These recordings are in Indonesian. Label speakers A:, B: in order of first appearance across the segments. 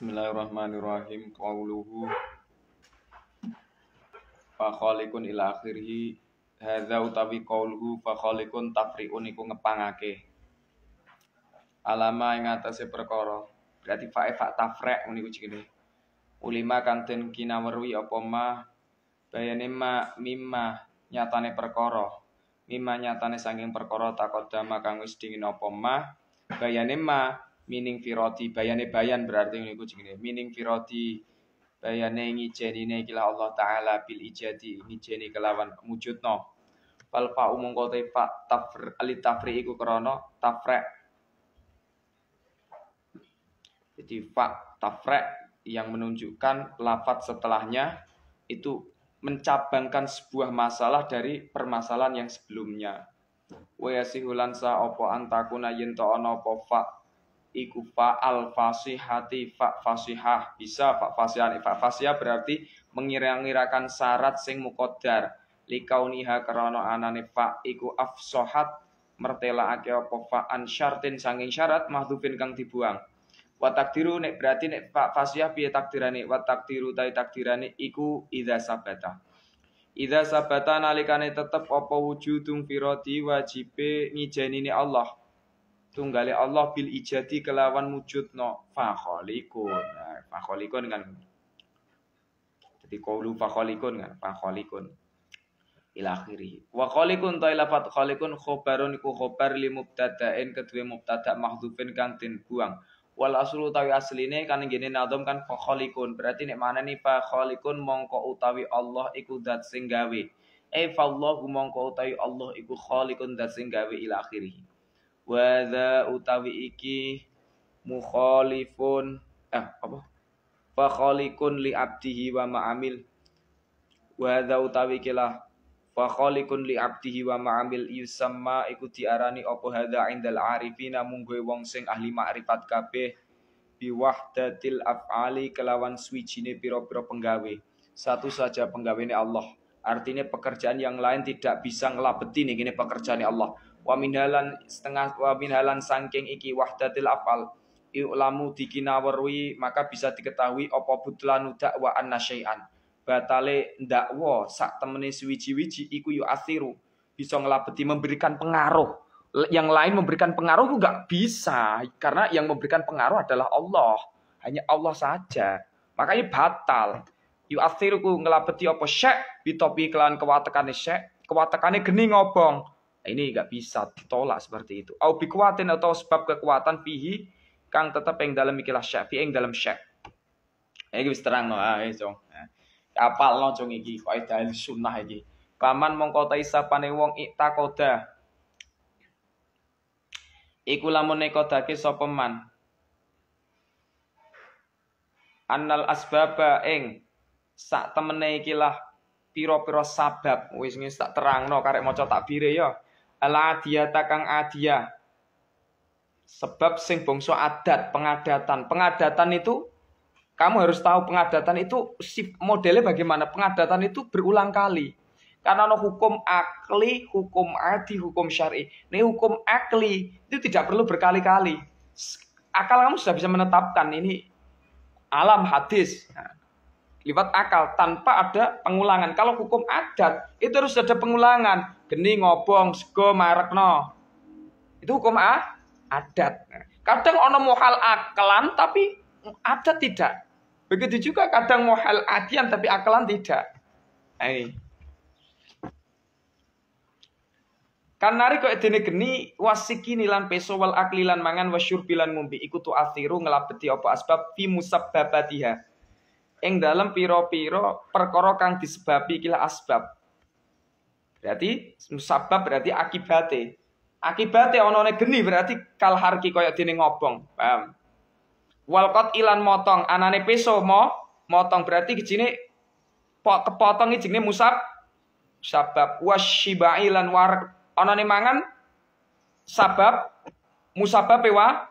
A: Bismillahirrahmanirrahim. Qawluhu Fakhalikun ila akhirhi Hadha utawi qawluhu Fakhalikun tafriun iku ngepangake. Alama yang atase perkara. Berarti fa'e fa'e tafrek Ini iki ngene. Ulima kina kinawerwi apa ma Bayani ma mimma nyatane perkara. Mimma nyatane sanging perkara takodama kang wis dingin apa ma ma mining firoti bayane bayan berarti ini niku jenenge mining firoti bayane ini kila Allah taala bil ijadi ngijeni kelawan mujudno fal fa umum kote fa tafr ali tafri iku krana tafrek jadi fa tafrek yang menunjukkan lafat setelahnya itu mencabangkan sebuah masalah dari permasalahan yang sebelumnya. Wa yasihulansa opo antakuna yen to ana fa iku fa'al fasihati fa fasihah bisa fa fasihani fa fasihah berarti mengira-ngirakan syarat sing mukodar likauniha karena anane fa iku afsohat mertela ake apa fa an syartin sanging syarat mahdhufin kang dibuang wa takdiru nek berarti nek fa fasihah piye takdirane wa takdiru tai takdirane iku idza sabata idza sabata nalikane tetep apa wujudung firati wajibe ngijenine Allah tunggale Allah bil ijati kelawan wujudno fakholikun nah, fakholikun kan jadi kaulu fakholikun kan fakholikun ila akhiri wa kholikun ta ila fat kholikun khobarun iku khobar li mubtada'in kedue mubtada' mahdhufin kang den buang wal aslu utawi asline kan ngene nadom kan fakholikun berarti nek manani fakholikun mongko utawi Allah iku zat sing gawe e eh, fallahu mongko utawi Allah iku kholikun zat sing gawe ila akhirih Wadha utawi iki mukhalifun eh apa? Fakhalikun li abdihi wa ma'amil. Wadha utawi kilah fakhalikun li abdihi wa ma'amil yusamma iku diarani apa hadha indal arifina munggo wong sing ahli makrifat kabeh biwahdatil af'ali kelawan swijine pira-pira penggawe. Satu saja ini Allah. Artinya pekerjaan yang lain tidak bisa ngelabeti nih Ini pekerjaan Allah wa minhalan setengah wa minhalan sangking iki wahdatil afal iulamu dikinawerwi maka bisa diketahui opo udak dakwa anna syai'an batale dakwa sak temene suwiji-wiji iku yu ya asiru bisa ngelabeti memberikan pengaruh yang lain memberikan pengaruh itu gak bisa karena yang memberikan pengaruh adalah Allah hanya Allah saja makanya batal yu ya asiru ku ngelabeti opo syek bitopi kelan kewatekane syek kewatekane geni ngobong Nah, ini nggak bisa ditolak seperti itu. Au bikuatin atau sebab kekuatan pihi kang tetap yang dalam ikilah syak, fi yang dalam syak. Ini bisa terang no, ah, cong. Nah, kapal loh jong ini? kau sunnah ini. Paman mongkota isa isapane wong koda. Iku lamun neko dake sopeman. Annal asbaba ing sak temene ikilah piro-piro sabab wis ini tak mo karek tak takbire ya al-adiyata kang adiyah. Sebab sing bongso adat, pengadatan. Pengadatan itu kamu harus tahu pengadatan itu modelnya bagaimana. Pengadatan itu berulang kali. Karena no hukum akli, hukum adi, hukum syari. Ini hukum akli itu tidak perlu berkali-kali. Akal kamu sudah bisa menetapkan ini alam hadis. Nah, lewat akal tanpa ada pengulangan. Kalau hukum adat itu harus ada pengulangan. Geni ngobong sego marekno. Itu hukum a adat. Kadang ono mohal akalan tapi adat tidak. Begitu juga kadang mohal adian tapi akalan tidak. Ini kan nari kok edene geni wasiki nilan peso wal aklilan mangan wasyurbilan ngombe ikutu tu ngelapeti apa asbab fi musabbabatiha ing dalam piro-piro perkara kang disebabi kila asbab. Berarti musabab berarti akibate. Akibate onone geni berarti kalharki koyok dini dene ngobong. Paham? Walkot ilan motong anane peso mo motong berarti kejine pot kepotong iki musab sabab wasyibai ilan war anane mangan sabab musabab pewa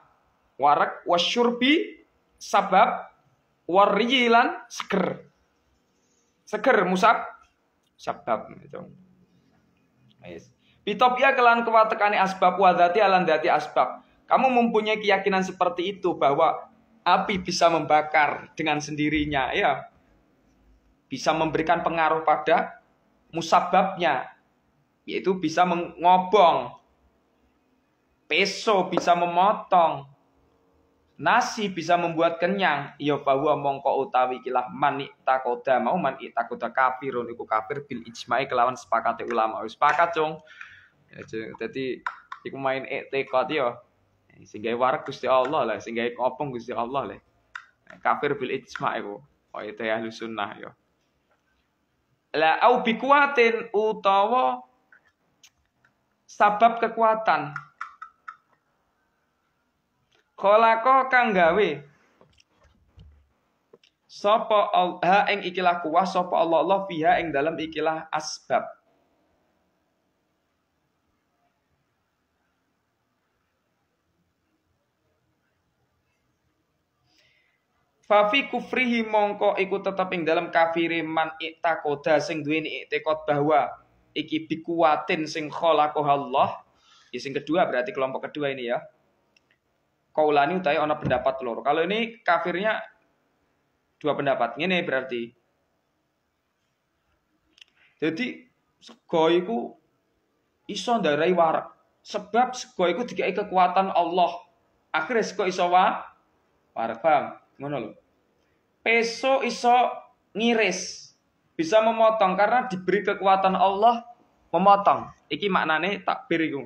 A: warak wasyurbi sabab warjilan seger seger musab sabab itu yes. ya kelan kewatekani asbab wadati alan dati asbab kamu mempunyai keyakinan seperti itu bahwa api bisa membakar dengan sendirinya ya bisa memberikan pengaruh pada musababnya yaitu bisa mengobong peso bisa memotong nasi bisa membuat kenyang ya bahwa mongko utawi kilah mani takoda mau manik takoda kafir, iku kafir bil ijma'i kelawan sepakate ulama sepakat cung jadi ya, iku main etikot yo iya. sehingga warak Gusti Allah lah sehingga kopong Gusti Allah lah kafir bil ijma'i ku oh itu ya sunnah yo iya. la au bikuatin utawa sabab kekuatan Kholako kang gawe Sopo ha ing ikilah kuwah sopo Allah Allah fiha ing dalam ikilah asbab. Fafi kufrihi mongko iku tetep ing dalam kafiri man iktakoda sing duweni iktikot bahwa iki bikuatin sing khalaqa Allah. Ya, sing kedua berarti kelompok kedua ini ya kaulani utai ono pendapat telur. Kalau ini kafirnya dua pendapat. Ini berarti. Jadi segoiku iso darai war. Sebab segoiku tiga kekuatan Allah. Akhirnya segoi iso wa warak. Paham? Ngono lo? Peso iso ngiris. Bisa memotong karena diberi kekuatan Allah memotong. Iki maknane takbir iku.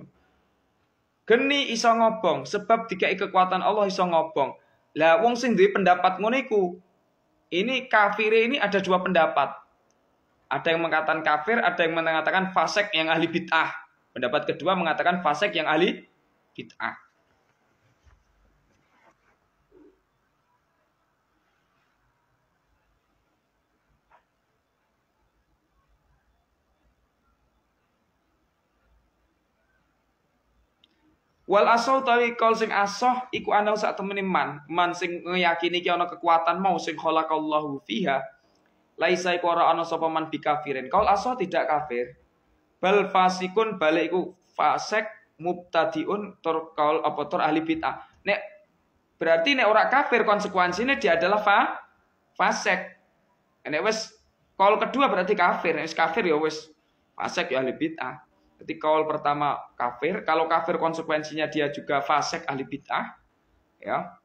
A: Geni iso ngobong sebab dikai kekuatan Allah iso ngobong. Lah wong sing duwe pendapat ngono iku. Ini kafir ini ada dua pendapat. Ada yang mengatakan kafir, ada yang mengatakan fasek yang ahli bid'ah. Pendapat kedua mengatakan fasek yang ahli bid'ah. Wal asoh tawi kal sing asoh iku ana sak temene man, man sing ngeyakini ki ana kekuatan mau sing khalaqallahu fiha. Laisa iku ora ana sapa man bikafirin. Kal asoh tidak kafir. Bal fasikun balik iku fasek mubtadiun tor kol apa tur ahli bid'ah. Nek berarti nek ora kafir konsekuensinya dia adalah fa fasek. Nek wes kol kedua berarti kafir, nek wis kafir ya wes fasek ya ahli bid'ah ketika awal pertama kafir, kalau kafir konsekuensinya dia juga fasek ahli bid'ah, ya.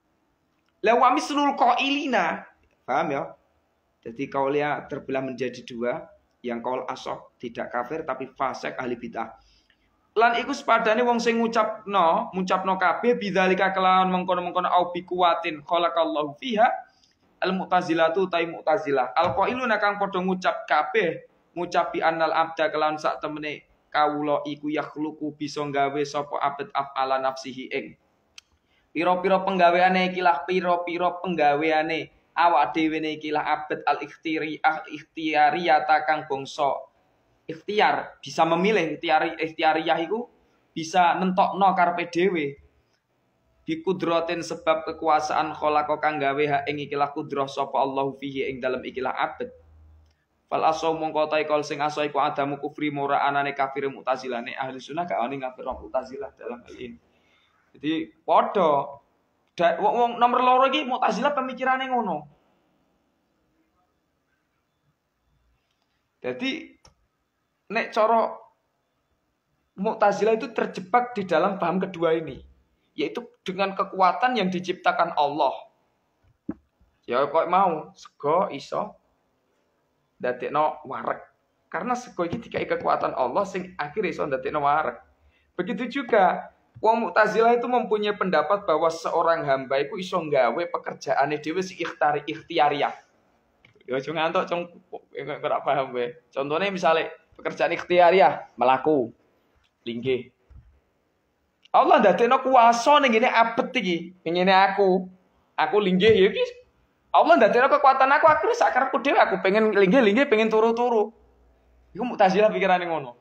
A: Lewami seluruh koilina, paham ya? Jadi kaulia terbelah menjadi dua, yang kaul asok tidak kafir tapi fasek ahli bid'ah. Lan iku sepadane wong sing ngucapno, ngucapno kabeh bidzalika kelawan mengkono-mengkono au pikuatin, khalaqallahu fiha al mu'tazilatu tai mu'tazilah. Al qailuna kang padha ngucap kabeh ngucapi annal abda kelawan sak temene kawula iku yakhluqu bisa gawe sapa abet afala nafsihi ing pira-pira penggaweane ikilah pira-pira penggaweane awak dhewe ne ikilah abet al ikhtiri ah ikhtiyariyata kang bangsa ikhtiar bisa memilih ikhtiari ikhtiariyah iku bisa nentokno karepe dhewe bikudratin sebab kekuasaan khalaqa kang gawe ha ing ikilah kudrah sapa Allahu fihi ing dalem ikilah abet Fal aso mongko ta ikol sing aso iku adamu kufri mura anane kafir nek ahli sunnah gak wani ngafir mutazilah dalam hal ini. Jadi podo wong nomor loro iki mutazilah pemikirane ngono. Jadi nek cara mutazilah itu terjebak di dalam paham kedua ini, yaitu dengan kekuatan yang diciptakan Allah. Ya kok mau sego iso dadekno warak, Karena sekoi iki dikai kekuatan Allah sing akhir iso dadekno warak. Begitu juga Wong Mu'tazilah itu mempunyai pendapat bahwa seorang hamba itu iso nggawe pekerjaane dhewe si ikhtari ikhtiariah. Yo ya, aja ngantuk cung ya, ora paham we. Contone misale pekerjaan ikhtiariah melaku linggih. Allah ndadekno kuwasa ning ngene abet iki, ning ngene aku. Aku linggih ya iki Allah ndadekno kekuatan aku akhirnya sak aku dhewe aku pengen linggih-linggih pengen turu-turu. Iku Mu'tazilah pikirane ngono.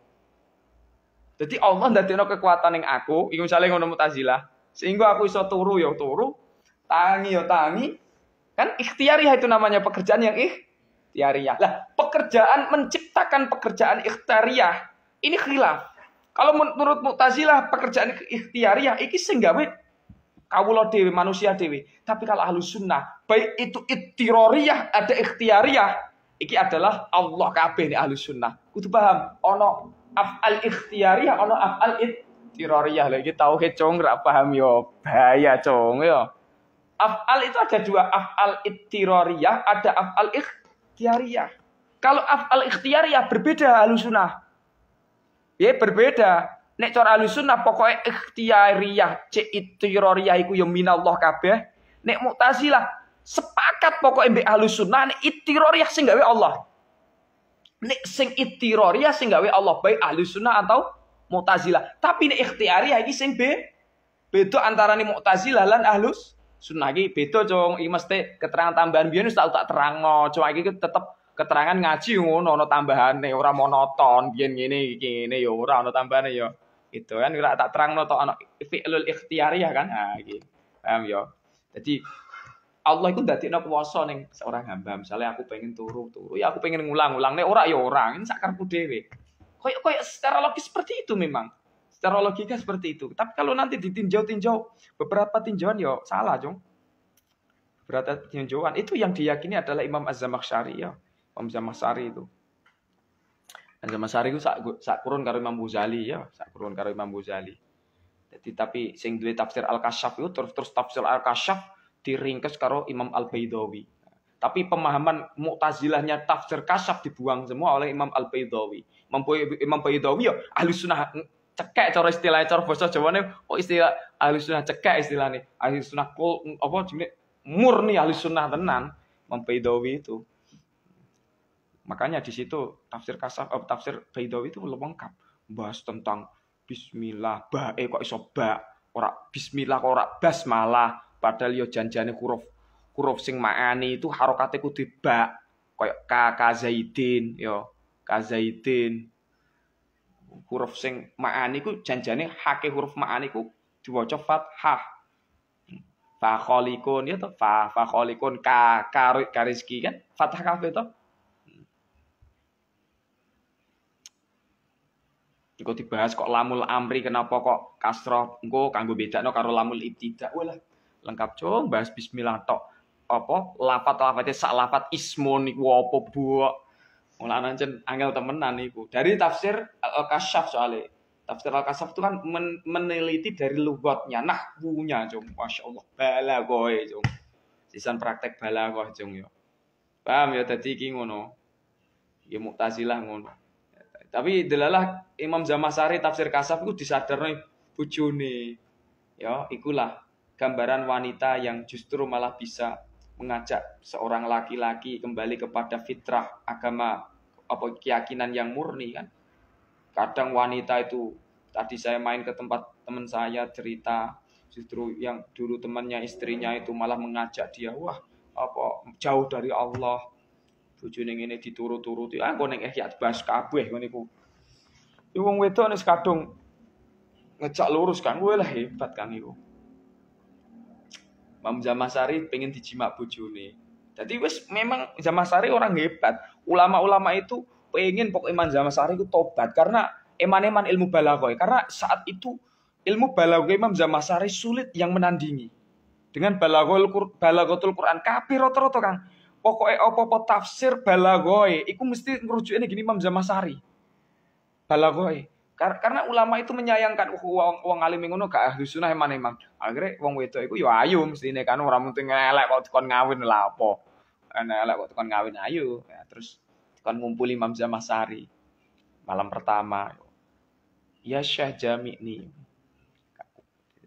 A: Jadi Allah ndadekno kekuatan yang aku, iku misalnya ngono Mu'tazilah, sehingga aku iso turu ya turu, tangi ya tangi. Kan ikhtiariyah itu namanya pekerjaan yang ikhtiariyah. Lah, pekerjaan menciptakan pekerjaan ikhtiariyah ini khilaf. Kalau menurut Mu'tazilah pekerjaan ikhtiariyah ini sehingga kawula dewi manusia dewi tapi kalau ahlu sunnah baik itu ittiroriyah ada ikhtiariyah iki adalah Allah kabeh ahlu sunnah kudu paham ono afal ikhtiariyah ono afal ittiroriyah lagi tauhid cong ra paham yo bahaya cong yo afal itu ada dua afal ittiroriyah ada afal ikhtiariyah kalau afal ikhtiariyah berbeda ahlu sunnah ya berbeda nek cara ahli sunnah pokoknya ikhtiariyah cek itiroriyah iku ya minallah kabeh nek mu'tazilah sepakat pokoknya mbek ahli sunnah nek itiroriyah sing gawe Allah nek sing itiroriyah sing gawe Allah baik ahli sunnah atau mu'tazilah tapi nek ikhtiariyah iki sing be beda antarane mu'tazilah lan ahlus sunnah iki beda cung iki mesti keterangan tambahan biyen tak terang terangno cuma iki tetep keterangan ngaji ngono tambahan, tambahane ora monoton biyen ngene iki ngene ya ora ana tambahane ya gitu kan nggak tak terang no ana fi'lul ya kan nah gitu paham ya jadi Allah itu dadi no kuwasa ning seorang hamba misalnya aku pengen turu turu ya aku pengen ngulang-ulang nih ora ya orang ini sakarku dhewe koyok koyok secara logis seperti itu memang secara logika seperti itu tapi kalau nanti ditinjau-tinjau beberapa tinjauan yo ya salah jong beberapa tinjauan itu yang diyakini adalah Imam Az-Zamakhsyari ya Imam Zamakhsyari itu dan zaman sari ku sak, sak kurun karo Imam Ghazali ya, sak kurun karo Imam Ghazali. Jadi tapi sing duwe tafsir Al-Kasyaf itu terus terus tafsir Al-Kasyaf diringkes karo Imam Al-Baidawi. Tapi pemahaman Mu'tazilahnya tafsir Kasyaf dibuang semua oleh Imam Al-Baidawi. Imam, Imam Baidawi ya ahli mm, sunnah cekek cara istilahnya cara bahasa Jawane oh istilah ahli sunnah cekek istilah nih ahli sunnah kul mm, apa jenenge murni ahli sunnah tenan Imam Baidawi itu Makanya di situ tafsir kasaf oh, tafsir Baidawi itu lengkap bahas tentang bismillah bae eh, kok iso ba ora bismillah kok ora basmalah padahal yo ya janjane huruf huruf sing maani itu harokate kudu ba koyo ka kazaidin yo kazaidin huruf sing maani ku janjane hake huruf maani ku diwaca fathah kholikun ya to fa fa kholikun ka karizki kan fathah kafe to Engko dibahas kok lamul amri kenapa kok kasroh engko kanggo bedakno karo lamul ibtida. walah lengkap cung bahas bismillah tok. Apa lafat-lafate sak lafat ismoni niku apa buak. Mulane ancen angel temenan Dari tafsir Al-Kasyaf soale Tafsir Al-Kasyaf itu kan men meneliti dari nah nahwunya cung. Masya Allah, goe cung. Sisan praktek goe cung yo. Paham ya tadi iki ngono. Ya Mu'tazilah ngono. Tapi delalah Imam Zamasari tafsir kasaf itu disadarno bojone. Ya, ikulah gambaran wanita yang justru malah bisa mengajak seorang laki-laki kembali kepada fitrah agama apa keyakinan yang murni kan. Kadang wanita itu tadi saya main ke tempat teman saya cerita justru yang dulu temannya istrinya itu malah mengajak dia wah apa jauh dari Allah bojone ngene diturut-turuti ah engko ning Ihya Bas kabeh ngene iku ibu wong wedok nek kadung ngejak lurus kan kowe lah hebat kan iku Mam Jamasari pengen dijimak bojone jadi wes memang Jamasari orang hebat ulama-ulama itu pengen pokok iman Jamasari itu tobat karena eman-eman ilmu balagoi, karena saat itu ilmu balagoi Imam Jamasari sulit yang menandingi dengan balaghul Qur'an Qur'an kapi rata-rata Kang pokoknya apa-apa tafsir balagoi iku mesti ini gini Imam Zamasari balagoi Kar karena ulama itu menyayangkan uang uang alim ngono gak ahli sunnah emang emang akhirnya uang wedok iku ya ayu mesti ini kan orang mungkin ngelak kok kon ngawin lah apa ngelak kok kon ngawin ayu ya, terus kon ngumpuli Imam Zamasari malam pertama ya syah Jami nih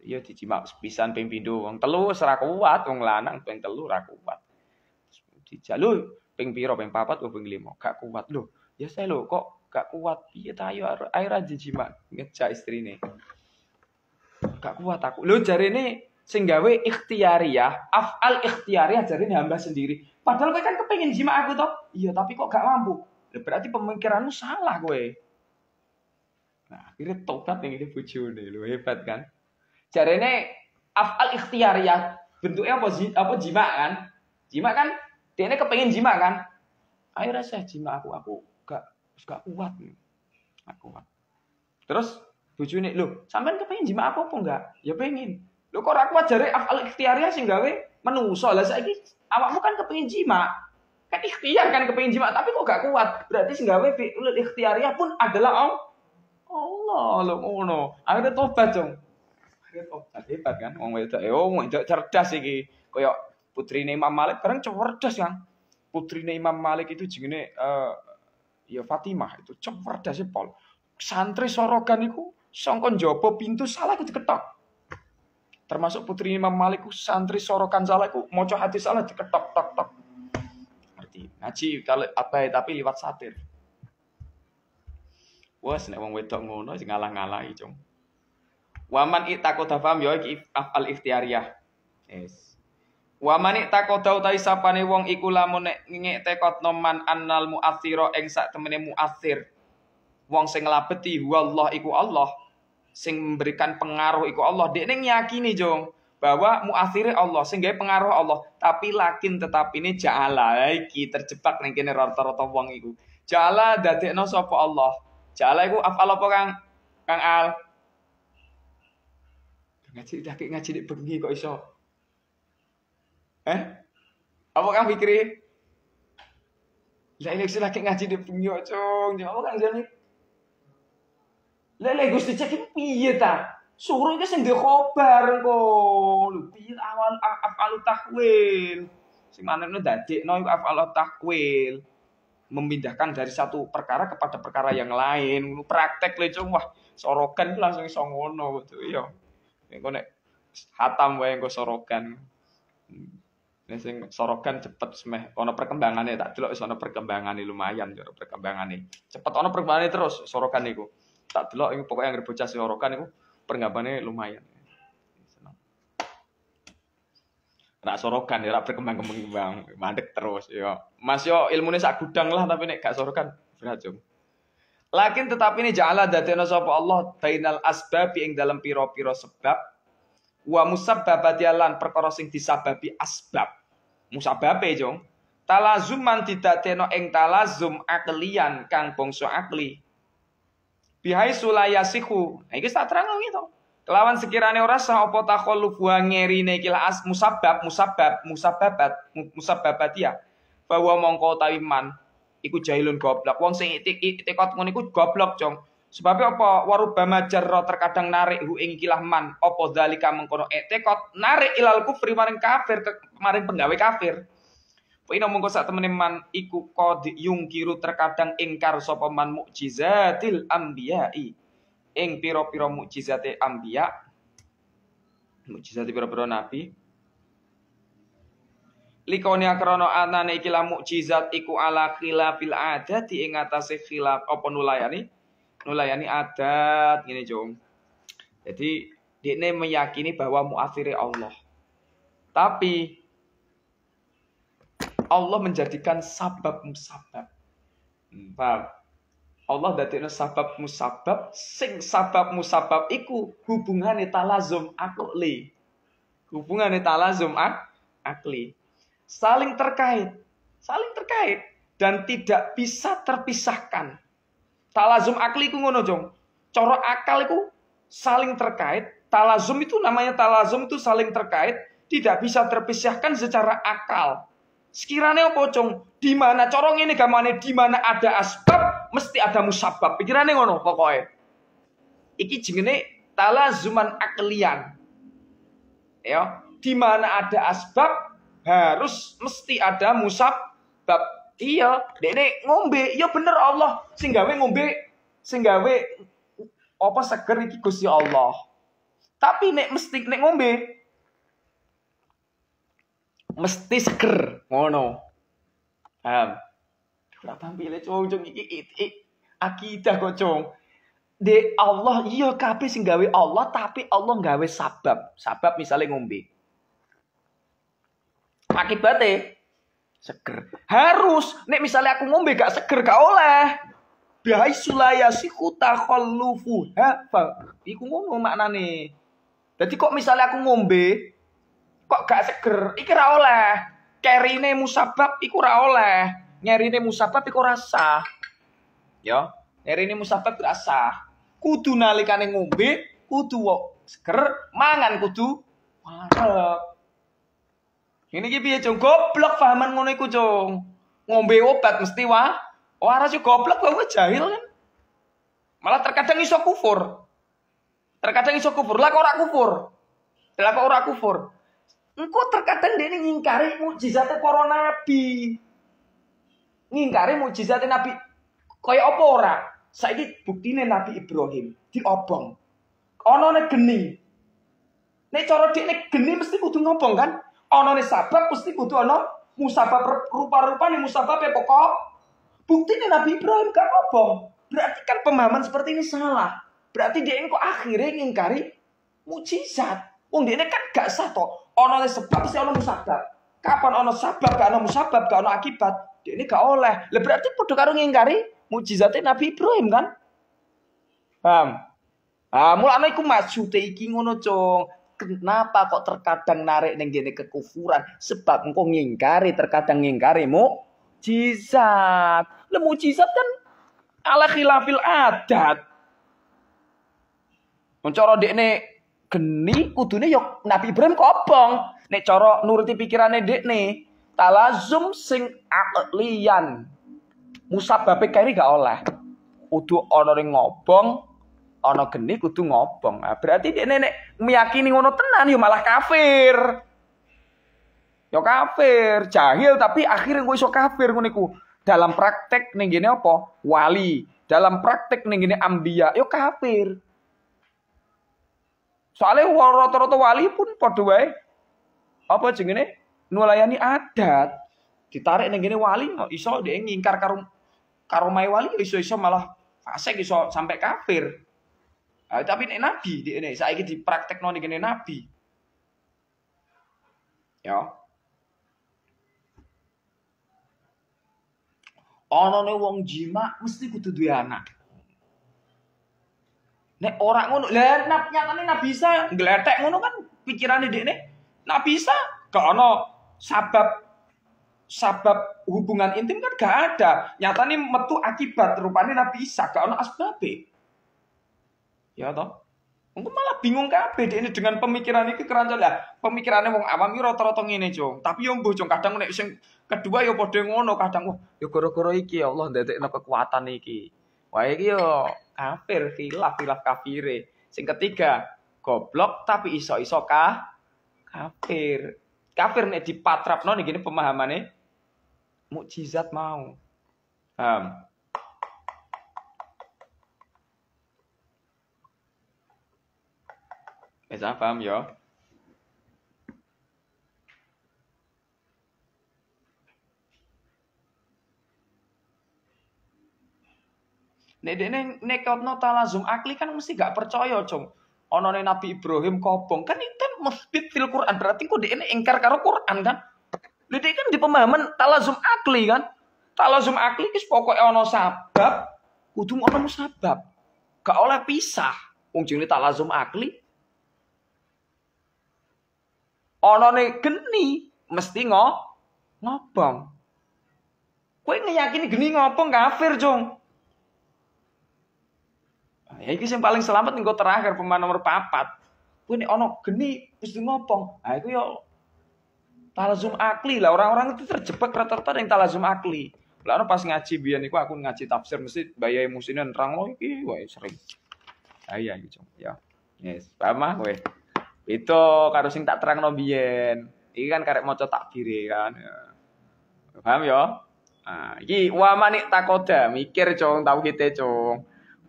A: ya dijimak pisan ping pindho wong telu ora kuat wong lanang ping telu rakuat dijak lho ping pira ping papat ping lima gak kuat lho ya saya lo kok gak kuat iya ta ayo air aja jimat ngejak nih gak kuat aku lho jarene sing gawe ya afal jari jarene hamba sendiri padahal kowe kan kepengen jimat aku toh iya tapi kok gak mampu berarti pemikiranmu salah gue nah akhirnya tobat yang ini bujune lo hebat kan jarene afal ya bentuknya apa, apa jima kan jima kan dia ini kepengen jima kan? Akhirnya saya jima aku, aku gak, gak kuat nih. Aku kuat. Terus bucu ini, lo sampean kepengen jima aku apa enggak? Ya pengen. lo kok aku jari afal ikhtiarnya sih gawe menuso. Lah saya awakmu kan kepengen jima. Kan ikhtiar kan kepengen jima, tapi kok gak kuat. Berarti sih weh, fi'lul ikhtiarnya pun adalah om. Allah, lo ngono. Akhirnya tobat, dong. Akhirnya tobat hebat kan. om wedok, eh, om wedok cerdas iki. Koyok Putri Imam Malik bareng cerdas kan Putri Imam Malik itu jenenge uh, ya Fatimah itu cerdas sih ya, Paul. santri sorogan itu songkon jopo pintu salah itu diketok termasuk putri Imam Malik santri sorokan salah itu moco hati salah diketok tok tok arti ngaji kalau ya tapi lewat satir Wah seneng wong wedok ngono sing ngalah-ngalahi cung waman itakut takut yo ya, iki afal ikhtiariyah yes Wa manik takodau tai sapane wong iku lamun ngek tekot noman annal muathira ing sak temene muathir. Wong sing nglabeti wallah iku Allah. Sing memberikan pengaruh iku Allah. Dek ning yakini jong bahwa muathire Allah sing gawe pengaruh Allah. Tapi lakin tetap ini ja'ala iki terjebak ning kene rata-rata wong iku. Ja'ala dadekno sapa Allah. Ja'ala iku afal apa Kang? Kang Al. Ngaji dak ngaji nek bengi kok iso Eh? Apa kang pikir? Lah ini lagi ngaji di cong, jangan apa kan jadi? Lah lek Gusti cek piye ta? Suruh itu sendiri kobar kok. Lho piye awal afalu takwil. Sing manene dadekno apa afalu takwil. Memindahkan dari satu perkara kepada perkara yang lain. Praktek lu cong wah sorokan langsung songono ngono yo. Yang Engko nek hatam wae gue sorokan. Ini sing sorokan cepet semeh. Ono perkembangannya tak delok ono perkembangannya lumayan perkembangan perkembangannya. Cepet ono perkembangannya terus sorokan niku. Tak delok iku pokoknya anggere bocah sorokan niku perkembangannya lumayan. Seneng. Rak sorokan ya rak berkembang kembang mandek terus yo. Mas yo ilmune sak gudang lah tapi nek gak sorokan berat Lakin tetapi ini jalan dari sapa Allah bainal asbab yang dalam piro-piro sebab wa musab lan perkara sing disababi asbab musababe jong. Talazuman tidak teno eng talazum akelian kang bongso akli. Bihai sulayasiku. Nah, ini tak terang gitu. Kelawan sekiranya orang sah apa takholufu ngeri nekila as musabab musabab musababat musababat ya Bahwa mongko tawiman iku jahilun goblok. Wong sing itik itikot ngono iku goblok, Jong. Sebab apa warubama jarra terkadang narik hu ing man apa zalika mengkono etekot narik ilal kufri maring kafir maring penggawe kafir. Pina mongko sak temene man iku qad yungkiru terkadang ingkar sapa man mukjizatil anbiya'i. Ing pira-pira mukjizate anbiya mukjizate pira-pira nabi Likonia krono anane ikilah mukjizat iku ala khilafil adati ing atase khilaf apa nulayani nulayani adat gini jong. Jadi dia meyakini bahwa muakhiri Allah. Tapi Allah menjadikan sabab musabab. Hmm, paham? Allah dadekno sabab musabab, sing sabab musabab iku itu talazum akli. itu talazum ak akli. Saling terkait, saling terkait dan tidak bisa terpisahkan. Talazum akli ku ngono jong. Coro akal itu saling terkait. Talazum itu namanya talazum itu saling terkait. Tidak bisa terpisahkan secara akal. Sekiranya apa jong? Di mana corong ini gamane di mana ada asbab mesti ada musabab. Pikirannya ngono pokoknya. Iki jengene talazuman aklian. Ya, di mana ada asbab harus mesti ada musabab. Iya, dene ngombe. Iya bener Allah sing gawe ngombe, sing gawe apa seger iki Gusti Allah. Tapi nek mesti nek ngombe mesti seger ngono. Paham? Ora tampile cung cung iki akidah kok De Allah iya kabeh sing gawe Allah tapi Allah gawe sabab. Sabab misalnya ngombe. Akibatnya seger. Harus. Nek misalnya aku ngombe gak seger gak oleh. Bihai sulaya sikuta fu hafa. Iku ngono maknane. Jadi kok misalnya aku ngombe kok gak seger, iki ra oleh. Kerine musabab iku ra oleh. Nyerine musabab iku rasa. Ya, nyerine musabab rasa. Kudu nalikane ngombe kudu seger, mangan kudu warep. Ini ki piye, Cung? Goblok pahaman ngono iku, Cung. Ngombe obat mesti wah. Waras juga goblok kowe jahil kan. Malah terkadang iso kufur. Terkadang iso kufur. Lah kok ora kufur? Lah kok ora kufur? Engko terkadang dia ngingkari mujizatnya para nabi. Ngingkari mujizatnya nabi. Kaya apa ora? Saiki buktine Nabi Ibrahim diobong. Ana ne geni. Nek cara dhekne geni mesti kudu ngobong kan? Ono Onone sabab mesti kudu ono musabab rupa-rupa nih musabab ya pokok. Bukti nih Nabi Ibrahim gak ngobong. Berarti kan pemahaman seperti ini salah. Berarti dia kok akhirnya ngingkari mujizat. Wong dia kan gak sah toh. Ono sebab mesti ono musabab. Kapan ono sabab gak ono musabab gak ono akibat. Dia ini gak oleh. Le, berarti kudu karo ngingkari mujizatnya Nabi Ibrahim kan? Paham? Ah, mulane iku maksude iki ngono, Cung kenapa kok terkadang narik ning gini kekufuran sebab engkau ngingkari terkadang ngingkari jizat lah cisat kan ala khilafil adat dek ne geni kudune yo ya Nabi Ibrahim kobong nek coro nuruti pikirane ne talazum sing aklian musababe kari gak oleh udu orang ngobong ana geni kudu ngobong. Nah, berarti dia nenek meyakini ngono tenan yo ya malah kafir. Yo ya kafir, jahil tapi akhirnya gue iso kafir ngono iku. Dalam praktek ning gini apa? Wali. Dalam praktek ning gini ambia yo ya kafir. Soalnya rata-rata wali pun padha wae apa jenenge nulayani adat. Ditarik ning gini wali no. iso dia ngingkar karo karo wali iso-iso malah fasik iso sampai kafir. Nah, tapi ini nabi di ini saya di praktek nol ini nabi. Ya. Ono nih wong jima mesti kudu dua anak. Nek orang ngono, lah nyata nih nabi bisa ngeletek ngono kan pikiran dia nih, nabi bisa Karena ono sabab sabab hubungan intim kan gak ada. Nyata nih metu akibat rupanya nabi bisa Karena ono asbabe. Ya toh? Mungkin malah bingung kabeh ini dengan pemikiran ini kerancol lah. Pemikirannya wong awam iki rata-rata ini Cung. Tapi yang mbuh, kadang nek sing kedua ya padha ngono, kadang wah ya gara-gara iki ya Allah ndadekno kekuatan iki. Wah iki yo kafir, khilaf, khilaf kafire. Sing ketiga, goblok tapi iso-iso kah kafir. Kafir nek dipatrapno nih gini pemahamannya mukjizat mau. Paham? Wis paham ya? Nek dene nekotno talazum akli kan mesti gak percaya, Cung. Ono Nabi Ibrahim kobong kan itu mesti fil Quran berarti kok dene ingkar karo Quran kan. Lha kan di pemahaman talazum akli kan. Talazum akli wis pokoke ono sabab kudu ono musabab. Gak oleh pisah. Wong jenenge talazum akli Ono ne geni mesti ngo ngobong. Kowe ngeyakini geni ngobong kafir, jong Nah, ya iki sing paling selamat engko terakhir pemain nomor papat. Kowe nek Ono geni mesti ngobong. nah, iku yo talazum akli lah orang-orang itu terjebak rata-rata yang talazum akli. Lah pas ngaji biyen iku aku ngaji tafsir mesti bayai musine nerang lo oh, iki wae sering. ayo iya iki, jong Ya. Yes, paham ah kowe? Itu karo sing tak terang nobien, biyen. Iki kan karek maca takbire kan. Ya. Paham ya? Ah, iki wa manik takoda, mikir cung tauhite gitu, cung.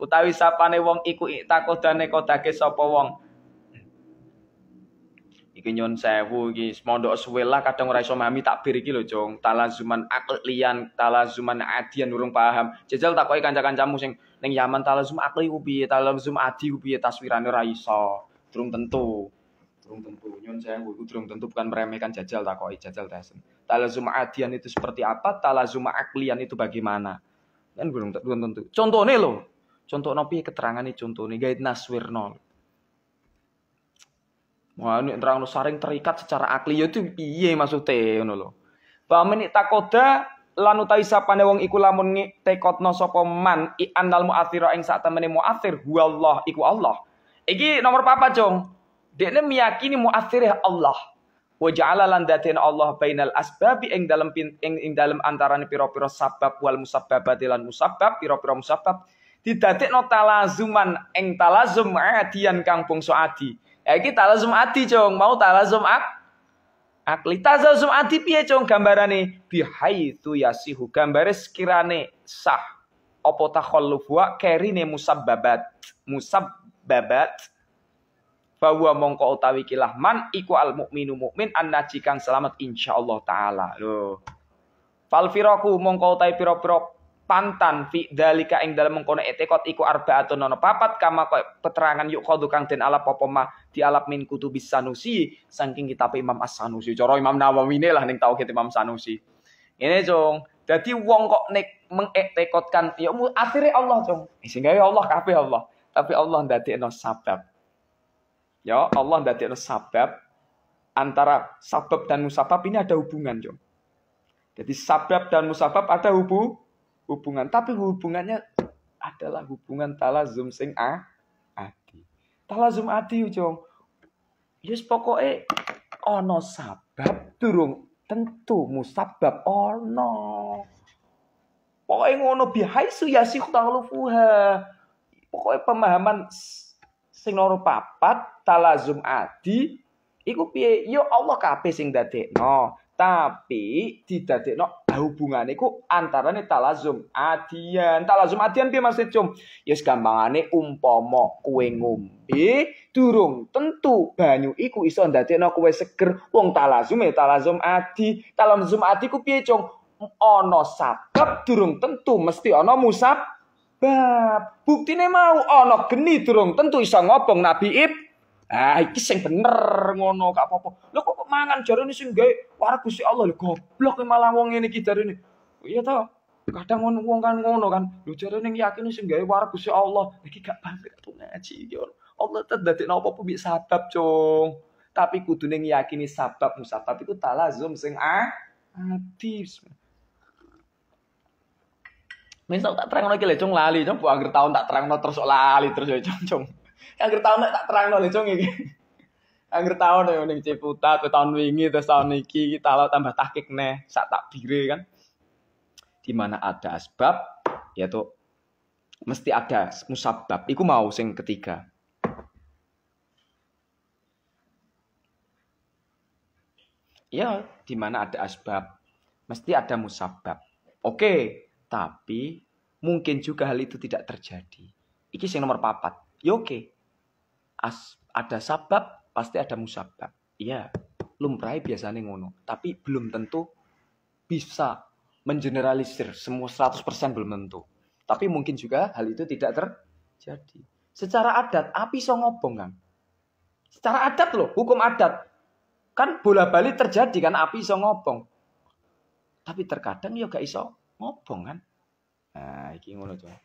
A: Utawi sapane wong iku takodane kodake sapa wong. Iki nyun sewu iki mondok suwe lah kadang ora iso mami takbir iki lho cung. Talazuman aklian, talazuman adian urung paham. Jajal takoki kanca-kancamu sing ning Yaman talazum akli ku piye, talazum adi ku piye taswirane ora iso. Durung tentu. Belum tentu nyun saya iku belum tentu bukan meremehkan jajal tak koi jajal tesen. talazuma adian itu seperti apa? talazuma aklian itu bagaimana? Dan belum belum tentu. Contoh nih loh. Contoh nopi keterangan nih contoh nih. gait nol Wah ini terang lo saring terikat secara akli ya itu iya maksudnya ngono loh. Bahwa takoda lanutai lanu taisa wong iku lamun tekotno sapa man i mu muathira ing saat temene asir. huwallah iku Allah. Iki nomor papa jong? Dia meyakini muathirih Allah. Wa ja'ala Allah bainal asbabi ing dalam ing, ing dalam antarané piro-piro sabab wal musabbabati lan musabab, piro-piro musabab no talazuman ing talazum adian kang bangsa adi. Ya kita talazum adi, Cung. Mau talazum ak akli talazum adi piye cong gambarane bihaitsu yasihu gambare sekirane sah apa keri kerine musababat musababat bahwa mongko utawi kilah man iku al mukminu mukmin an kang selamat insya Allah taala lo, fal firaku mongko utawi piro piro pantan fi dalika ing dalam mengkono etekot iku arba atau nono papat kama kau peterangan yuk kau dukang den alap popoma di alap min kutubis sanusi saking kitab Imam As-Sanusi Imam Nawawi ini lah tau kita Imam Sanusi ini jong jadi wong kok nek mengektekotkan ya mu akhirnya Allah jong sehingga ya Allah kafe Allah tapi Allah ndadekno sabab Ya, Allah ndadekno sabab antara sabab dan musabab ini ada hubungan, Jo. Jadi sabab dan musabab ada hubu, hubungan, tapi hubungannya adalah hubungan talazum sing a adi. Talazum adi, Jo. Yes pokoke ono sabab durung tentu musabab ono. Pokoknya ngono bihaisu suyasih ta'lufuha. Pokoknya pemahaman sing papa papat talazum adi iku piye yo ya Allah kabeh sing dadekno tapi didadekno ah, hubungane ku antarane talazum adian talazum adian piye maksud cum ya yes, gampangane umpama kue ngombe durung tentu banyu iku iso ndadekno kue seger wong talazum ya talazum adi talazum adi ku piye cung ana sakep durung tentu mesti ana musab bab. Buktine mau ana geni durung tentu iso ngobong Nabi Ib. Ah iki sing bener ngono gak apa-apa. Lho kok, mangan jarene sing gawe wareg Gusti Allah lho goblok malah wong ngene iki jarene. Oh, iya to. Kadang ngono wong kan ngono kan. Lho jarene yakin sing gawe Waraku Gusti Allah iki gak bangkrut tuh ngaji iki. Allah tadi napa pun bisa sabab cung. Tapi kudune ngiyakini sabab musabab iku talazum sing ah. Adi misal tak terang lagi lecung lali cung buang akhir tahun tak terang terus lali terus ya cung cung akhir tahun tak terang lagi lecung ini akhir tahun ya ning Ciputat tahun wingi terus tahun niki kita lo tambah takik neh sak tak biri kan di mana ada asbab yaitu mesti ada musabab iku mau sing ketiga ya di mana ada asbab mesti ada musabab oke tapi mungkin juga hal itu tidak terjadi. Iki sing nomor papat. Ya oke. Okay. ada sabab, pasti ada musabab. Iya, lumrahe biasanya ngono. Tapi belum tentu bisa mengeneralisir semua 100% belum tentu. Tapi mungkin juga hal itu tidak terjadi. Secara adat, api so ngobong kan. Secara adat loh, hukum adat. Kan bola bali terjadi kan api so ngobong. Tapi terkadang ya gak iso ngobong kan nah iki ngono tuh iya.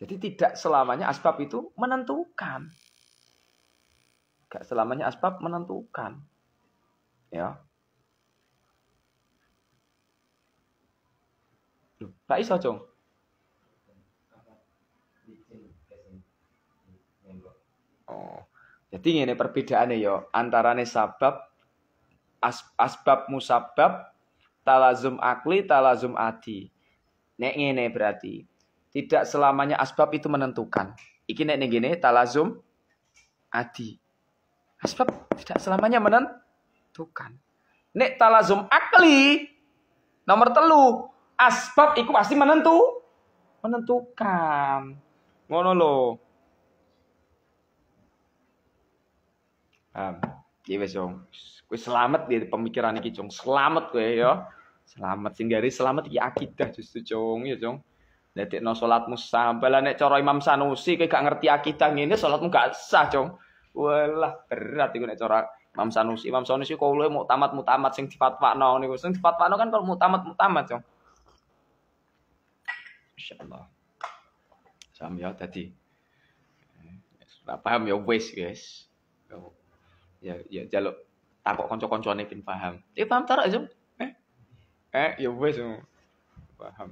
A: jadi tidak selamanya asbab itu menentukan gak selamanya asbab menentukan ya Loh, iso, Cung. Oh. Jadi ini perbedaannya ya nih sabab as, asbab musabab talazum akli, talazum adi. Nek ngene berarti. Tidak selamanya asbab itu menentukan. Iki nek ngene gini talazum adi. Asbab tidak selamanya menentukan. Nek talazum akli nomor telu, asbab itu pasti menentu menentukan. Ngono lo. Um, iya, iya, ya besok, kue selamat di pemikiran ini Cung. Selamat kue ya. Selamat sing selamat ya akidah justru cung ya cung. detik no sampai lah nek coro Imam Sanusi kayak gak ngerti akidah ini salatmu gak sah cung. Walah berat iku nek coro Imam Sanusi. Imam Sanusi kau lu mau tamat mau tamat sing no nih sing no kan kalau mau tamat mau tamat cung. Insyaallah. Sam ya tadi. paham ya, eh, ya wes guys. Ya, ya ya jaluk takok konco kancane pin paham. Ya paham tarak, eh ya wis paham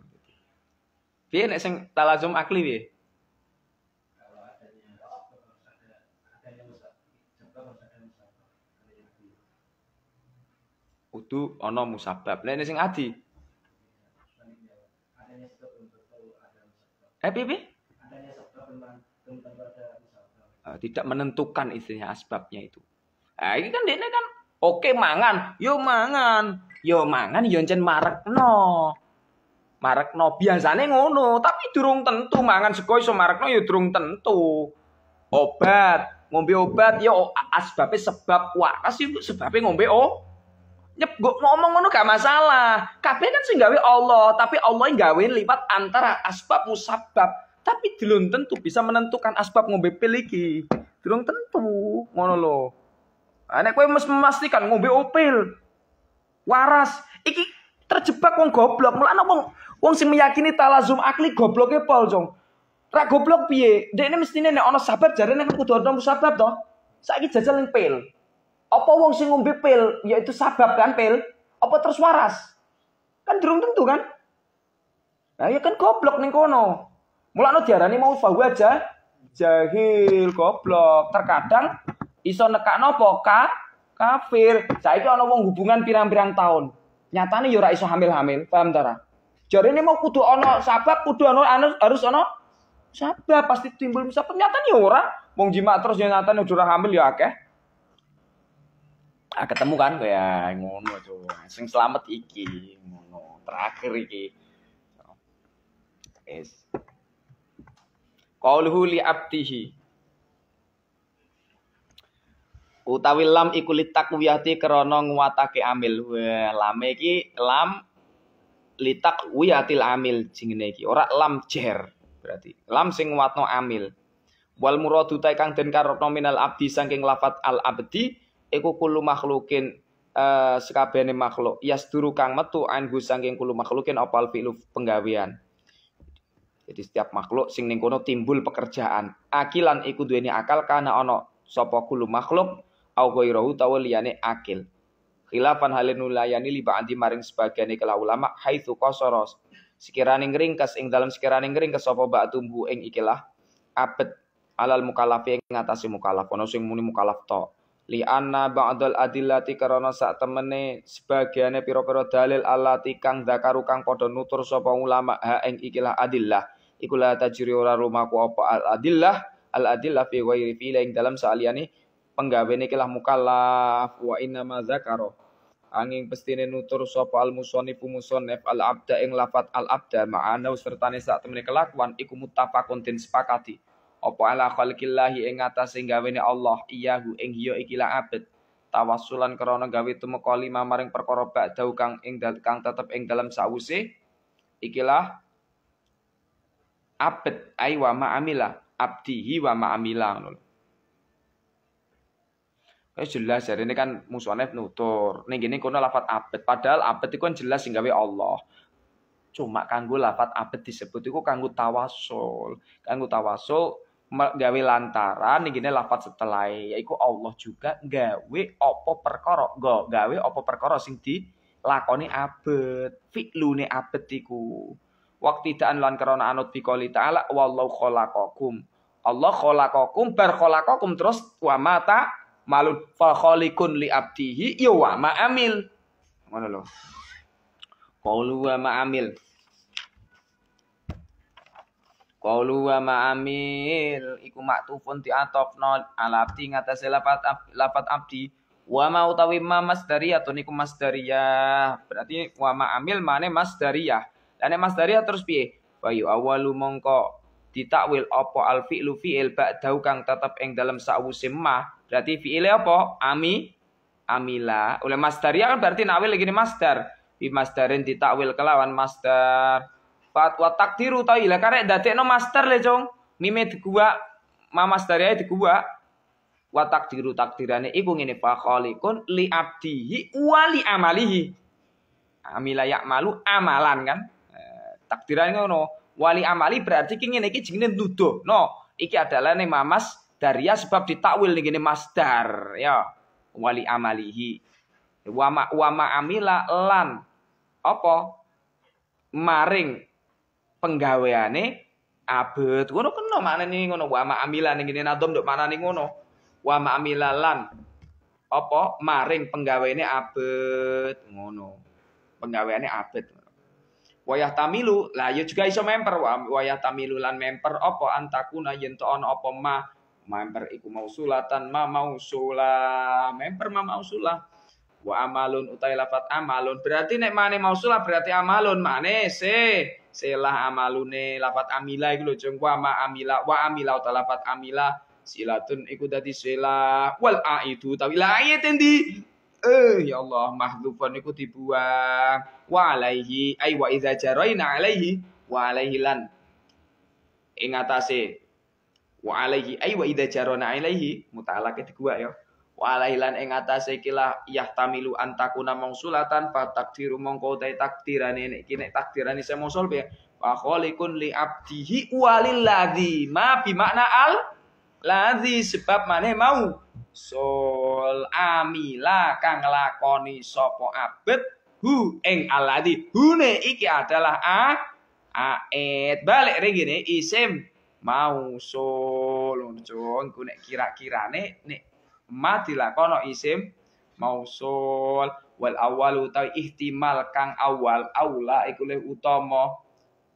A: dia nek sing talazum akli piye kudu ono musabab. Lah sing adi. Eh pipi? Ah, tidak menentukan istilahnya asbabnya itu. Nah, ini kan dia kan Oke mangan, yo mangan. Yo mangan yo no, marek no biasanya ngono, tapi durung tentu mangan sekoi so marek no, yo durung tentu. Obat, ngombe obat yo asbabnya sebab wakas yo sebabnya ngombe oh. Nyep ngomong ngono gak masalah. Kabeh kan sih gawe Allah, tapi Allah gawe lipat antara asbab musabab. tapi belum tentu bisa menentukan asbab ngombe pilih durung tentu ngono loh. Anak ah, kue mesti memastikan ngombe opil, Waras. Iki terjebak wong goblok. Mulai wong wong sing meyakini talazum akli gobloke pol, Jong. Ra goblok piye? ini mestinya nek ono sabab jarene kan kudu ono sabab toh. Saiki jajal ning pil. Apa wong sing ngombe pil yaitu sabab kan pil? Apa terus waras? Kan durung tentu kan? Nah, ya kan goblok ning kono. Mulai Mulane diarani mau fahu aja jahil goblok. Terkadang iso nekak nopo ka kafir. Saiki ana wong hubungan pirang-pirang tahun. Nyatane yo ya ora iso hamil-hamil, paham ta Jadi ini mau kudu ana sabab, kudu ana harus ana sabab pasti timbul bisa Nyatane yo ya ora. Wong jima terus yo ya nyatane ora hamil yo akeh. Ah, ketemu kan Ya ngono coba. Sing selamat iki ngono. Terakhir iki. es. Qauluhu li abdihi utawi lam iku litakwiyati krana nguatake amil Wah, lam iki lam litakwiyatil amil jenenge iki ora lam jer berarti lam sing nguwatno amil wal muradu ta kang den karepno minal abdi saking lafat al abdi iku kullu makhlukin uh, sekabehane makhluk yasduru kang metu anhu saking kullu makhlukin opal fi'lu penggawean jadi setiap makhluk sing ning kono timbul pekerjaan. Akilan iku duweni akal kana ono sapa kullu makhluk au ghairahu tawa liyane akil. Khilafan halin nulayani liba ba'di maring sebagiane kala ulama haitsu kosoros. sekirane ringkas ing dalam sekirane ngringkes sapa ba'dumbu ing ikilah Apet alal mukalafi ing ngatasi mukalaf ono sing muni mukalaf to li anna ba'dal adillati karana sak temene sebagiane pira-pira dalil alati kang zakaru kang padha nutur sapa ulama ha ing ikilah adillah iku la tajri ora rumaku apa al adillah al adillah fi ghairi fi ing dalam aliani penggawe ini kilah mukallaf wa inna ma zakaro angin pestine nutur sapa al musonifu musonif al abda ing lafat al abda ma'anau sertane sak temene kelakuan iku muttafaqun kontin sepakati apa ala khalqillahi ing atase gawene Allah iya iyahu ing hiyo ikilah abad tawassulan krana gawe tumeka lima maring perkara ba'dau kang ing kang tetep ing dalam sause ikilah abad ai wa ma'amila abdihi wa ma'amila ngono Eh jelas jadi ini kan musuhannya nutur. Nih gini kono lafat abet. Padahal abet itu kan jelas sing Allah. Cuma kanggo lafat abet disebut itu kanggo tawasul. Kanggo tawasul gawe lantaran nih gini lafat setelah yaiku Allah juga gawe perkorok, go gawe opo perkara sing di abed, abet. Fi'lune abet waktu tidak lan karena anut bikoli ta'ala wallahu khalaqakum. Allah kholakokum, bar terus wa mata malut fakholikun li abdihi yo iya wa amil ngono lho qaulu wa amil Qaulu wa ikumak iku maktufun diatofno ala abdi ngatasi lapat abdi, lapat abdi wa ma utawi ma masdariyah niku masdariyah berarti wa ma'amil mane masdariyah lane masdariyah terus piye bayu awalu mongko ditakwil apa al fi'lu fi'il ba'dahu kang tetep ing dalam sakwuse mah. Berarti fi'ile apa? Ami amila. Oleh Ya kan berarti nakwil lagi masdar. Bi masdarin ditakwil kelawan masdar. Fatwa takdiru ta ila karek dadekno masdar le, Cung. Mime digua, ma masdaria digua. Wa takdiru takdirane iku ngene fa khaliqun li abdihi wa li amalihi. Amila yak malu amalan kan. Eh, takdiran no wali amali berarti ki ngene iki jenenge nuduh. No, iki adalah nih mamas daria sebab ditakwil nih gini masdar ya wali amalihi wama wama amila lan opo maring penggaweane abet ngono kena mana nih ngono wama amila nih gini nadom dok mana nih ngono wama amila lan opo maring penggaweane abet ngono penggaweane abet wayah tamilu lah ya juga iso memper wayah tamilu lan memper opo antakuna yen to ana ma memper iku mausulatan ma mausula memper ma mausula wa amalun utai lafat amalun berarti nek mane mausula berarti amalun mane se selah amalune lafat amila iku lho jeng ma amila wa amila utai lafat amila silatun iku dadi sela wal tapi tawila ayat endi eh ya Allah mahdhufan iku dibuang wa alaihi ay wa iza jaraina alaihi wa alaihi lan ing atase wa alaihi ay wa iza jarana alaihi mutalake digua ya wa alaihi lan ing atase kilah yahtamilu antakuna mausulatan fa takdiru mongko ta takdirane nek iki nek takdirane semosul ya fa khaliqun li abdihi walil ma bi makna al ladzi sebab mane mau sol amila kang lakoni sapa abet hu aladi, alladzi hune iki adalah a aet balik ringi isem isim mausul cung ku nek kira-kirane nek lah kono isim mausul wal awal utawi ihtimal kang awal aula iku le utomo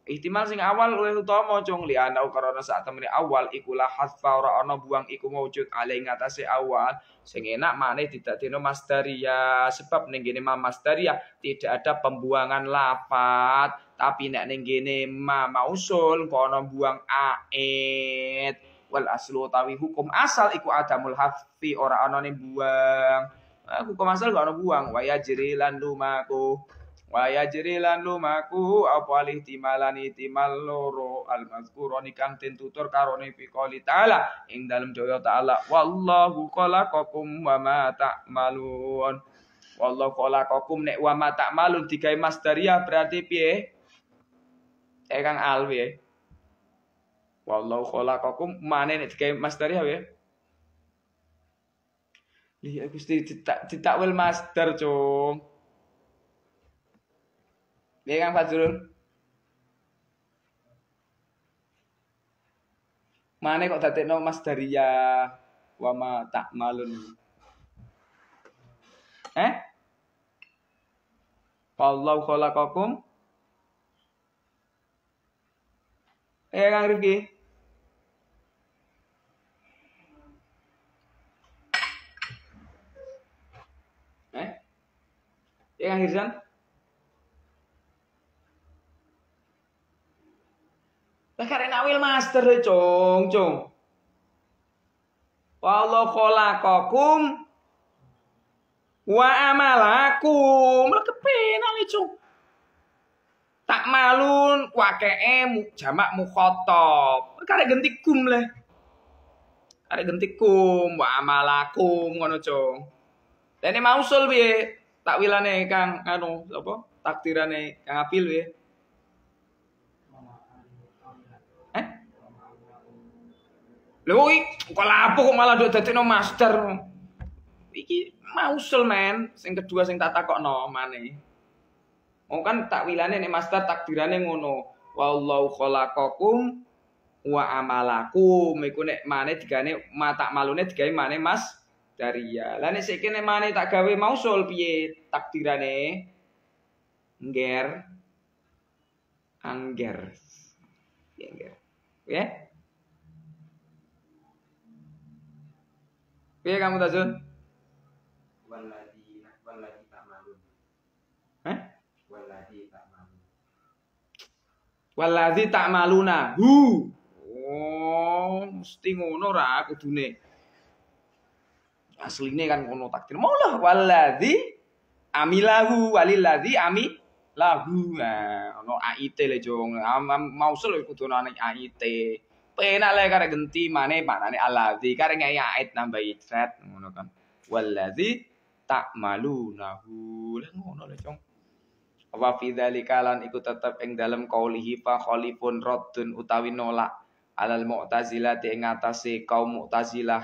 A: Ihtimal sing awal oleh utama cung li ana karena saat temene awal iku la hasfa ora ana buang iku maujud ale atase awal sing enak mane didadekno masdaria sebab ning gene ma masdaria tidak ada pembuangan lapat tapi nek ning gene ma mausul ana buang aed wal aslu tawi hukum asal iku adamul hafi ora ana buang hukum asal gak ana buang waya jiri lan lumaku wa yajri lan lumaku apa alih timalan ihtimal loro al mazkuroni kang den tutur karone fi qouli taala ing dalem daya taala wallahu khalaqakum wa ma ta'malun wallahu khalaqakum nek wa ma ta'malun digawe masdaria ya berarti piye eh kang alwi ya wallahu khalaqakum mane nek digawe masdariyah ya Iya, Gusti ditakwil master, cung. Iya Kang Fazrul. Mana kok no Mas ya wama tak malun. Eh? Wallahu khalaqakum. Eh Kang Rifki. Eh? Iya Kang Hirzan. Lah karek nak wil master e, cung cung. Wa Allah khalaqakum wa amalakum. Lah kepenak le cung. Tak malun wakee jamak mukhatab. Karek genti kum le. Karek genti kum wa amalakum ngono cung. Dene mausul piye? Takwilane Kang anu sapa? Takdirane Kang piye? Lho kuwi kok lapo kok malah nduk dadekno master. Iki mausul men, sing kedua sing tak takokno maneh. Oh, Mau kan takwilane nek master takdirane ngono. Wallahu khalaqakum wa amalakum iku nek maneh digane mata malune digawe maneh Mas Daria. Lah nek saiki nek maneh tak gawe mausul piye takdirane? Ngger. Angger. Ya, yeah, yeah. Piye kamu Tazun? Waladi waladi tamalun. Hah? Waladi tamalun. Waladi tamaluna. Hu. Oh, mesti ngono ra kudune. Asline kan ngono takdir. Maulah waladi amilahu walilladzi ami lahu. Nah, ono AIT le jong. Mausul kudu ana AIT. Pena lah kare genti mane Allah di kare ngai ait nambah idfat ngono kan. tak malu Lah ngono lah cong. Wa fi dzalika lan iku tetep ing dalem qaulihi fa khalifun raddun utawi nolak alal mu'tazilah ing atase kaum mu'tazilah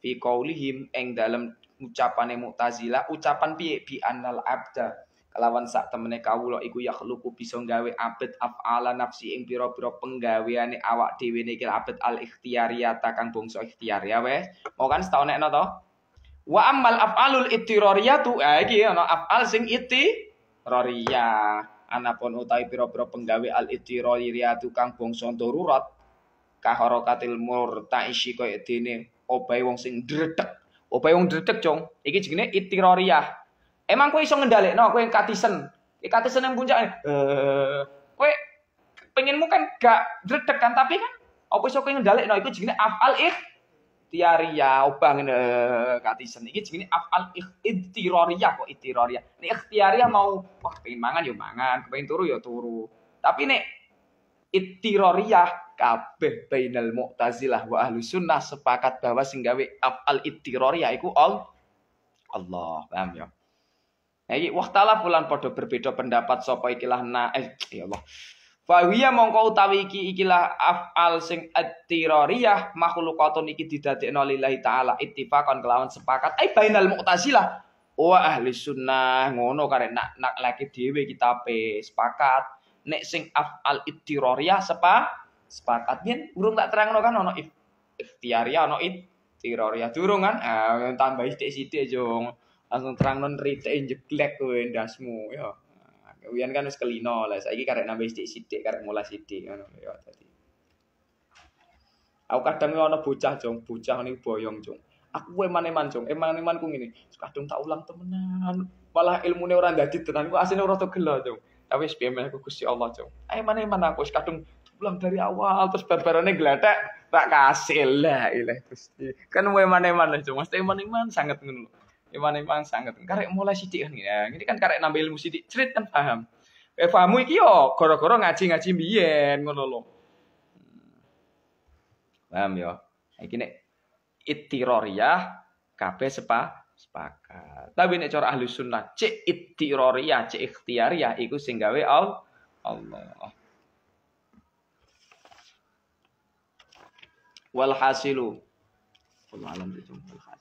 A: fi qaulihim ing dalem ucapane mu'tazilah ucapan piye bi annal abda kelawan sak temene kawula iku yakhluqu bisa gawe abet afala nafsi ing pira-pira penggaweane awak dhewe niki abet al ikhtiyariyata kang bangsa ikhtiar ya wes mau kan setaunekno to wa ammal afalul tu eh iki ana afal sing ittirariyah anapun utawi pira-pira penggawe al tu kang bangsa darurat kaharokatil murtaisi kaya dene obahe wong sing dredeg obahe wong dredeg cong iki jenenge ittirariyah Emang kue iso no yang katisen. Katisen yang puncak. Eh, Kue pengenmu kan gak dredek kan tapi kan apa iso kue kowe no, itu jenenge afal ikh tiaria obang ngene eh, katisen ini jenenge afal itiroria kok Nih Ini ikhtiaria mau wah pengen mangan yo mangan pengen turu yo turu tapi nih itiroria kabeh bainal mu'tazilah wa ahlu sunnah sepakat bahwa singgawi afal itiroria itu all Allah paham ya Nah, iki wahtalah fulan podo berbeda pendapat sopo ikilah na eh, ya Allah. Fahiya mongko utawi iki ikilah al sing atiroriyah makhlukatun iki didatik nolilahi taala ittifaqan kelawan sepakat ai bainal mu'tazilah wah ahli sunnah ngono karen nak nak lagi kita pe sepakat nek sing af'al ittirariyah sepa sepakat Bien urung tak terang kan ono tiaria ono ittirariyah turungan. kan ah, tambah sithik-sithik jong langsung terang non ritek jeklek kowe ndasmu ya. Wian kan wis kelino lah saiki karek nambah sithik-sithik karek mulai sithik ngono ya tadi Aku kadang ana bocah jong, bocah nih boyong jong. Aku eman-eman jong, eman kung ini Kadang tak ulang temenan. Malah ilmune ora dadi tenan, aku asin ora tau gelo jong. Tapi wis aku kusi Allah jong. Ah, eman-eman aku wis kadang ulang dari awal terus barbarane gletek tak kasih lah ilah Gusti. Kan eman-eman jong, mesti eman-eman sangat ngono. Iman-iman sangat. Karek mulai sidik kan ya. Ini nah, kan karek nambah ilmu sidik, cerit kan paham. Eh pahamu iki yo koro koro ngaji-ngaji biyen ngono lo hmm. Paham yo. Iki nek itiroriyah kabeh sepa sepakat. Tapi nek cara ahli sunnah cek itiroriyah, cek ikhtiariyah iku sing gawe Allah. Walhasilu. allah alam